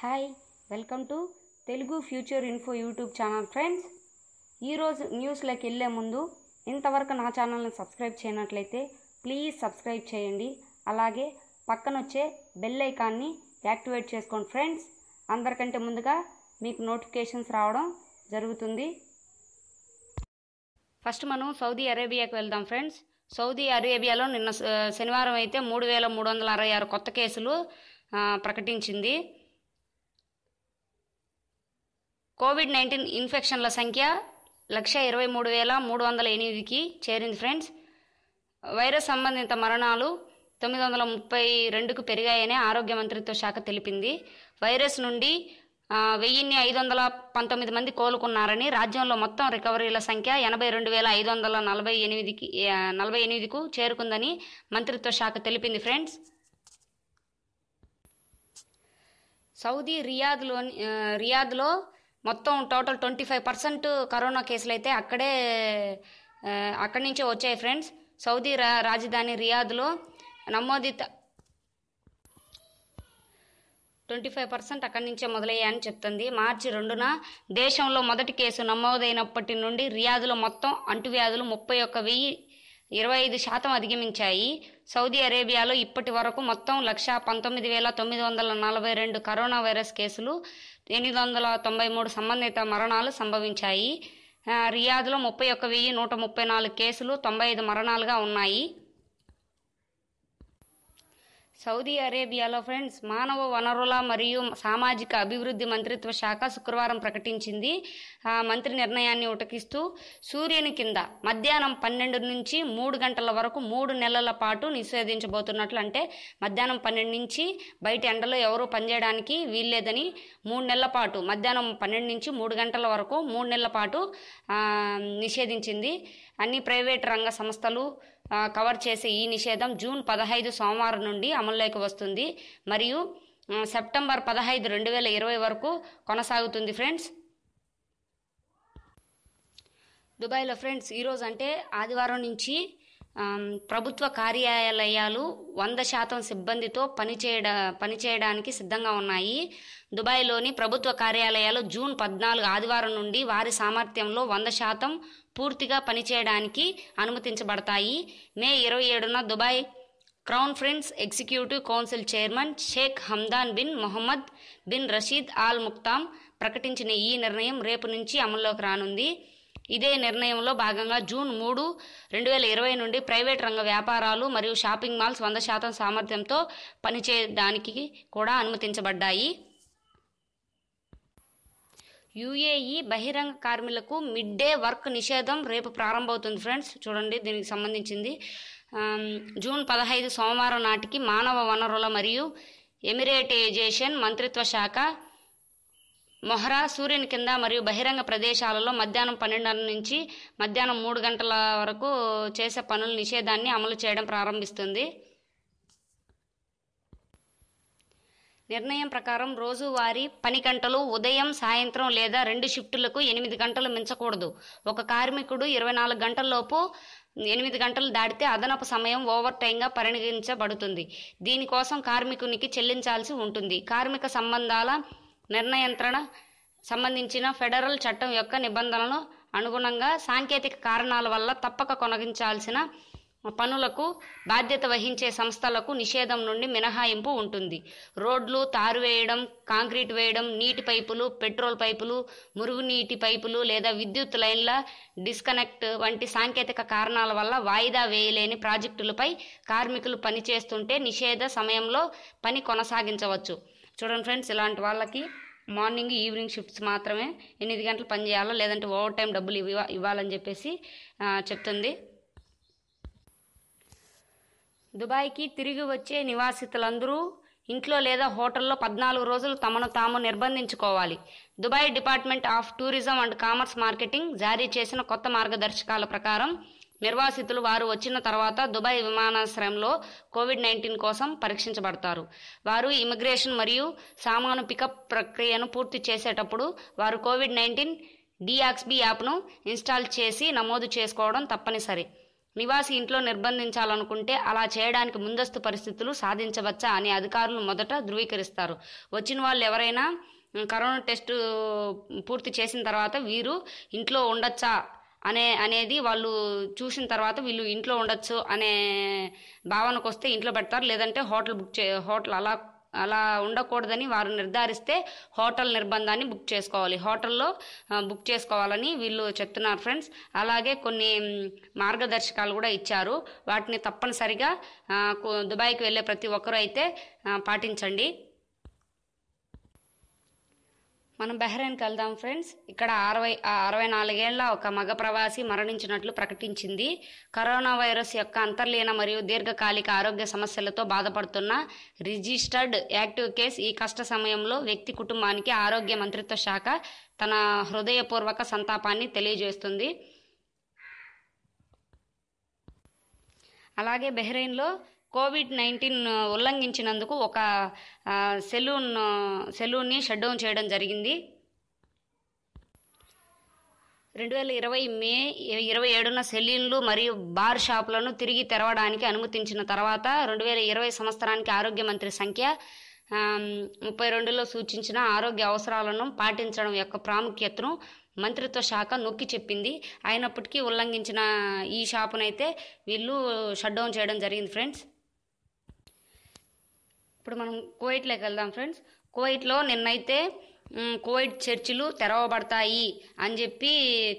hi welcome to Telugu future info YouTube channel friends ఈరోజు న్యూస్లోకి వెళ్ళే ముందు ఇంతవరకు నా ఛానల్ని సబ్స్క్రైబ్ చేయనట్లయితే ప్లీజ్ సబ్స్క్రైబ్ చేయండి అలాగే వచ్చే బెల్ ఐకాన్ని యాక్టివేట్ చేసుకోండి ఫ్రెండ్స్ అందరికంటే ముందుగా మీకు నోటిఫికేషన్స్ రావడం జరుగుతుంది ఫస్ట్ మనం సౌదీ అరేబియాకి వెళ్దాం ఫ్రెండ్స్ సౌదీ అరేబియాలో నిన్న శనివారం అయితే మూడు వేల మూడు వందల అరవై ఆరు కొత్త కేసులు ప్రకటించింది కోవిడ్ నైన్టీన్ ఇన్ఫెక్షన్ల సంఖ్య లక్ష ఇరవై మూడు వేల మూడు వందల ఎనిమిదికి చేరింది ఫ్రెండ్స్ వైరస్ సంబంధిత మరణాలు తొమ్మిది వందల ముప్పై రెండుకు పెరిగాయని ఆరోగ్య మంత్రిత్వ శాఖ తెలిపింది వైరస్ నుండి వెయ్యిన్ని ఐదు వందల పంతొమ్మిది మంది కోలుకున్నారని రాజ్యంలో మొత్తం రికవరీల సంఖ్య ఎనభై రెండు వేల ఐదు వందల నలభై ఎనిమిదికి నలభై ఎనిమిదికు చేరుకుందని మంత్రిత్వ శాఖ తెలిపింది ఫ్రెండ్స్ సౌదీ రియాద్లోని రియాద్లో మొత్తం total twenty five percent corona కేసులు అయితే అక్కడే అక్కడి నుంచే వచ్చాయి ఫ్రెండ్స్ సౌదీ రా రాజధాని రియాద్లో నమోదిత ట్వంటీ ఫైవ్ పర్సెంట్ అక్కడి నుంచే మొదలయ్యాయని చెప్తుంది మార్చి రెండున దేశంలో మొదటి కేసు నమోదైనప్పటి నుండి రియాదులో మొత్తం అంటువ్యాధులు ముప్పై ఒక్క వెయ్యి ఇరవై ఐదు శాతం అధిగమించాయి సౌదీ అరేబియాలో ఇప్పటి వరకు మొత్తం లక్ష పంతొమ్మిది వేల తొమ్మిది వందల నలభై రెండు కరోనా వైరస్ కేసులు ఎనిమిది వందల తొంభై మూడు సంబంధిత మరణాలు సంభవించాయి రియాద్లో ముప్పై ఒక్క వెయ్యి నూట ముప్పై నాలుగు కేసులు తొంభై ఐదు మరణాలుగా ఉన్నాయి సౌదీ అరేబియాలో ఫ్రెండ్స్ మానవ వనరుల మరియు సామాజిక అభివృద్ధి మంత్రిత్వ శాఖ శుక్రవారం ప్రకటించింది మంత్రి నిర్ణయాన్ని ఉటకిస్తూ సూర్యుని కింద మధ్యాహ్నం పన్నెండు నుంచి మూడు గంటల వరకు మూడు నెలల పాటు నిషేధించబోతున్నట్లు అంటే మధ్యాహ్నం పన్నెండు నుంచి బయట ఎండలో ఎవరూ పనిచేయడానికి వీల్లేదని మూడు నెలల పాటు మధ్యాహ్నం పన్నెండు నుంచి మూడు గంటల వరకు మూడు నెలల పాటు నిషేధించింది అన్ని ప్రైవేట్ రంగ సంస్థలు కవర్ చేసే ఈ నిషేధం జూన్ పదహైదు సోమవారం నుండి అమల్లోకి వస్తుంది మరియు సెప్టెంబర్ పదహైదు రెండు వేల ఇరవై వరకు కొనసాగుతుంది ఫ్రెండ్స్ దుబాయ్లో ఫ్రెండ్స్ ఈరోజు అంటే ఆదివారం నుంచి ప్రభుత్వ కార్యాలయాలు వంద శాతం సిబ్బందితో పనిచేయడ పనిచేయడానికి సిద్ధంగా ఉన్నాయి దుబాయ్లోని ప్రభుత్వ కార్యాలయాలు జూన్ పద్నాలుగు ఆదివారం నుండి వారి సామర్థ్యంలో వంద శాతం పూర్తిగా పనిచేయడానికి అనుమతించబడతాయి మే ఇరవై ఏడున Dubai crown prince executive council chairman Sheikh Hamdan bin Mohammed bin Rashid Al Maktoum ప్రకటించిన ఈ నిర్ణయం రేపు నుంచి అమల్లోకి రానుంది ఇదే నిర్ణయంలో భాగంగా జూన్ మూడు రెండు వేల ఇరవై నుండి ప్రైవేట్ రంగ వ్యాపారాలు మరియు షాపింగ్ మాల్స్ వంద శాతం సామర్థ్యంతో పనిచేయడానికి కూడా అనుమతించబడ్డాయి యుఏఈ బహిరంగ కార్మికులకు మిడ్ డే వర్క్ నిషేధం రేపు ప్రారంభమవుతుంది ఫ్రెండ్స్ చూడండి దీనికి సంబంధించింది జూన్ పదహైదు సోమవారం నాటికి మానవ వనరుల మరియు ఎమిరేటైజేషన్ మంత్రిత్వ శాఖ మొహరా సూర్యుని కింద మరియు బహిరంగ ప్రదేశాలలో మధ్యాహ్నం పన్నెండున్నర నుంచి మధ్యాహ్నం మూడు గంటల వరకు చేసే పనుల నిషేధాన్ని అమలు చేయడం ప్రారంభిస్తుంది నిర్ణయం ప్రకారం రోజువారీ పని గంటలు ఉదయం సాయంత్రం లేదా రెండు షిఫ్టులకు ఎనిమిది గంటలు మించకూడదు ఒక కార్మికుడు ఇరవై నాలుగు గంటలలోపు ఎనిమిది గంటలు దాటితే అదనపు సమయం ఓవర్ టైంగా పరిగణించబడుతుంది దీనికోసం కార్మికునికి చెల్లించాల్సి ఉంటుంది కార్మిక సంబంధాల నిర్ణయంత్రణ సంబంధించిన ఫెడరల్ చట్టం యొక్క నిబంధనలను అనుగుణంగా సాంకేతిక కారణాల వల్ల తప్పక కొనగించాల్సిన పనులకు బాధ్యత వహించే సంస్థలకు నిషేధం నుండి మినహాయింపు ఉంటుంది రోడ్లు తారు వేయడం కాంక్రీట్ వేయడం నీటి పైపులు పెట్రోల్ పైపులు మురుగునీటి పైపులు లేదా విద్యుత్ లైన్ల డిస్కనెక్ట్ వంటి సాంకేతిక కారణాల వల్ల వాయిదా వేయలేని ప్రాజెక్టులపై కార్మికులు పనిచేస్తుంటే నిషేధ సమయంలో పని కొనసాగించవచ్చు చూడండి ఫ్రెండ్స్ ఇలాంటి వాళ్ళకి మార్నింగ్ ఈవినింగ్ షిఫ్ట్స్ మాత్రమే ఎనిమిది గంటలు పనిచేయాలా లేదంటే ఓవర్ టైం డబ్బులు ఇవ్వాలని చెప్పేసి చెప్తుంది దుబాయ్కి తిరిగి వచ్చే నివాసితులందరూ ఇంట్లో లేదా హోటల్లో పద్నాలుగు రోజులు తమను తాము నిర్బంధించుకోవాలి Dubai department of tourism and commerce marketing జారీ చేసిన కొత్త మార్గదర్శకాల ప్రకారం నిర్వాసితులు వారు వచ్చిన తర్వాత దుబాయ్ విమానాశ్రయంలో కోవిడ్ నైన్టీన్ కోసం పరీక్షించబడతారు వారు ఇమిగ్రేషన్ మరియు సామాను పికప్ ప్రక్రియను పూర్తి చేసేటప్పుడు వారు కోవిడ్ నైన్టీన్ డిఆక్స్బీ యాప్ను ఇన్స్టాల్ చేసి నమోదు చేసుకోవడం తప్పనిసరి నివాసి ఇంట్లో నిర్బంధించాలనుకుంటే అలా చేయడానికి ముందస్తు పరిస్థితులు సాధించవచ్చా అని అధికారులు మొదట ధృవీకరిస్తారు వచ్చిన వాళ్ళు ఎవరైనా కరోనా టెస్టు పూర్తి చేసిన తర్వాత వీరు ఇంట్లో ఉండొచ్చా అనే అనేది వాళ్ళు చూసిన తర్వాత వీళ్ళు ఇంట్లో ఉండొచ్చు అనే భావనకు వస్తే ఇంట్లో పెడతారు లేదంటే హోటల్ బుక్ చే హోటల్ అలా అలా ఉండకూడదని వారు నిర్ధారిస్తే హోటల్ నిర్బంధాన్ని బుక్ చేసుకోవాలి హోటల్లో బుక్ చేసుకోవాలని వీళ్ళు చెప్తున్నారు ఫ్రెండ్స్ అలాగే కొన్ని మార్గదర్శకాలు కూడా ఇచ్చారు వాటిని తప్పనిసరిగా దుబాయ్కి వెళ్ళే ప్రతి ఒక్కరూ అయితే పాటించండి మనం బహ్రైన్కి వెళ్దాం ఫ్రెండ్స్ ఇక్కడ అరవై అరవై నాలుగేళ్ల ఒక మగ ప్రవాసి మరణించినట్లు ప్రకటించింది కరోనా వైరస్ యొక్క అంతర్లీన మరియు దీర్ఘకాలిక ఆరోగ్య సమస్యలతో బాధపడుతున్న రిజిస్టర్డ్ యాక్టివ్ కేస్ ఈ కష్ట సమయంలో వ్యక్తి కుటుంబానికి ఆరోగ్య మంత్రిత్వ శాఖ తన హృదయపూర్వక సంతాపాన్ని తెలియజేస్తుంది అలాగే బహ్రెయిన్లో కోవిడ్ నైన్టీన్ ఉల్లంఘించినందుకు ఒక సెలూన్ సెలూన్ని షట్ డౌన్ చేయడం జరిగింది రెండు వేల ఇరవై మే ఇరవై ఏడున సెలూన్లు మరియు బార్ షాపులను తిరిగి తెరవడానికి అనుమతించిన తర్వాత రెండు వేల ఇరవై సంవత్సరానికి ఆరోగ్య మంత్రి సంఖ్య ముప్పై రెండులో సూచించిన ఆరోగ్య అవసరాలను పాటించడం యొక్క ప్రాముఖ్యతను మంత్రిత్వ శాఖ నొక్కి చెప్పింది అయినప్పటికీ ఉల్లంఘించిన ఈ షాపునైతే వీళ్ళు షట్ డౌన్ చేయడం జరిగింది ఫ్రెండ్స్ ఇప్పుడు మనం కోయిట్లోకి వెళ్దాం ఫ్రెండ్స్ కోయిట్లో నిన్నైతే కోవిడ్ చర్చిలు తెరవబడతాయి అని చెప్పి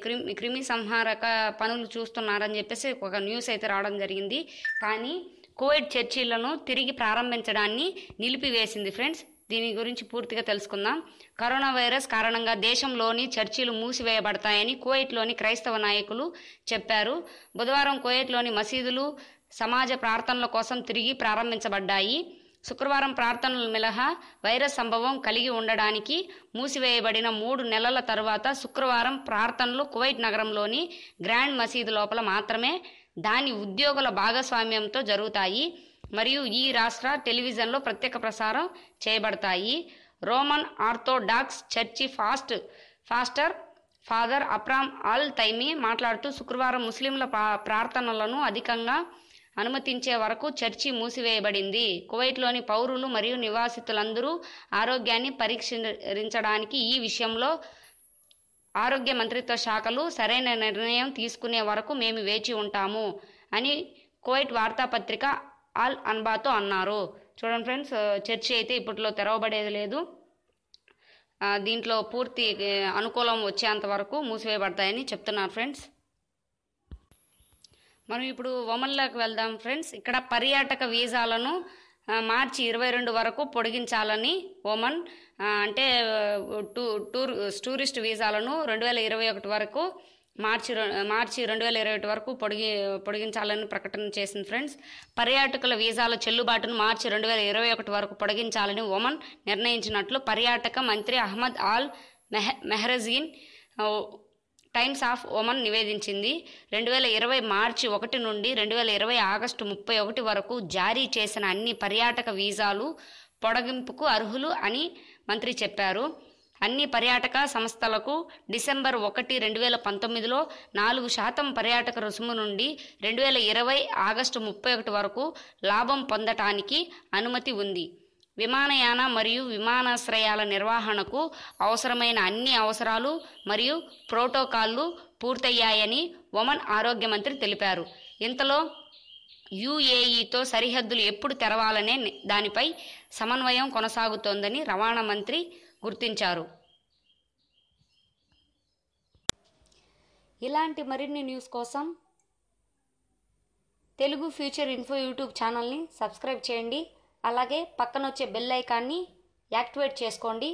క్రిమి క్రిమి సంహారక పనులు చూస్తున్నారని చెప్పేసి ఒక న్యూస్ అయితే రావడం జరిగింది కానీ కోవిడ్ చర్చిలను తిరిగి ప్రారంభించడాన్ని నిలిపివేసింది ఫ్రెండ్స్ దీని గురించి పూర్తిగా తెలుసుకుందాం కరోనా వైరస్ కారణంగా దేశంలోని చర్చిలు మూసివేయబడతాయని కోయిట్లోని క్రైస్తవ నాయకులు చెప్పారు బుధవారం కోయిట్లోని మసీదులు సమాజ ప్రార్థనల కోసం తిరిగి ప్రారంభించబడ్డాయి శుక్రవారం ప్రార్థనలు మినహా వైరస్ సంభవం కలిగి ఉండడానికి మూసివేయబడిన మూడు నెలల తరువాత శుక్రవారం ప్రార్థనలు కువైట్ నగరంలోని గ్రాండ్ మసీదు లోపల మాత్రమే దాని ఉద్యోగుల భాగస్వామ్యంతో జరుగుతాయి మరియు ఈ రాష్ట్ర టెలివిజన్లో ప్రత్యేక ప్రసారం చేయబడతాయి Roman Orthodox church fast faster father Apram Al Taimi మాట్లాడుతూ శుక్రవారం ముస్లింల ప్రార్థనలను అధికంగా అనుమతించే వరకు చర్చి మూసివేయబడింది కువైట్లోని పౌరులు మరియు నివాసితులందరూ ఆరోగ్యాన్ని పరీక్షించడానికి ఈ విషయంలో ఆరోగ్య మంత్రిత్వ శాఖలు సరైన నిర్ణయం తీసుకునే వరకు మేము వేచి ఉంటాము అని కువైట్ వార్తాపత్రిక ఆల్ అన్బాతో అన్నారు చూడండి ఫ్రెండ్స్ చర్చి అయితే ఇప్పట్లో తెరవబడేది లేదు దీంట్లో పూర్తి అనుకూలం వచ్చేంత వరకు మూసివేయబడతాయని చెప్తున్నారు ఫ్రెండ్స్ మనం ఇప్పుడు ఒమన్లోకి వెళ్దాం ఫ్రెండ్స్ ఇక్కడ పర్యాటక వీసాలను మార్చి ఇరవై రెండు వరకు పొడిగించాలని ఒమన్ అంటే టూ టూర్ టూరిస్ట్ వీసాలను రెండు వేల ఇరవై ఒకటి వరకు మార్చి మార్చి రెండు వేల ఇరవై ఒకటి వరకు పొడిగి పొడిగించాలని ప్రకటన చేసింది ఫ్రెండ్స్ పర్యాటకుల వీసాల చెల్లుబాటును మార్చి రెండు వేల ఇరవై ఒకటి వరకు పొడిగించాలని ఒమన్ నిర్ణయించినట్లు పర్యాటక మంత్రి Ahmed Al Meh Mahrizi Times of Oman నివేదించింది రెండు వేల ఇరవై మార్చి ఒకటి నుండి రెండు వేల ఇరవై ఆగస్టు ముప్పై ఒకటి వరకు జారీ చేసిన అన్ని పర్యాటక వీసాలు పొడగింపుకు అర్హులు అని మంత్రి చెప్పారు అన్ని పర్యాటక సంస్థలకు డిసెంబర్ ఒకటి రెండు వేల పంతొమ్మిదిలో నాలుగు శాతం పర్యాటక రుసుము నుండి రెండు వేల ఇరవై ఆగస్టు ముప్పై ఒకటి వరకు లాభం పొందటానికి అనుమతి ఉంది విమానయాన మరియు విమానాశ్రయాల నిర్వహణకు అవసరమైన అన్ని అవసరాలు మరియు ప్రోటోకాల్లు పూర్తయ్యాయని ఒమన్ ఆరోగ్య మంత్రి తెలిపారు ఇంతలో యుఏఈతో సరిహద్దులు ఎప్పుడు తెరవాలనే దానిపై సమన్వయం కొనసాగుతోందని రవాణా మంత్రి గుర్తించారు ఇలాంటి మరిన్ని న్యూస్ కోసం తెలుగు ఫ్యూచర్ ఇన్ఫో యూట్యూబ్ ఛానల్ని సబ్స్క్రైబ్ చేయండి అలాగే పక్కన వచ్చే బెల్ ఐకాన్ని యాక్టివేట్ చేసుకోండి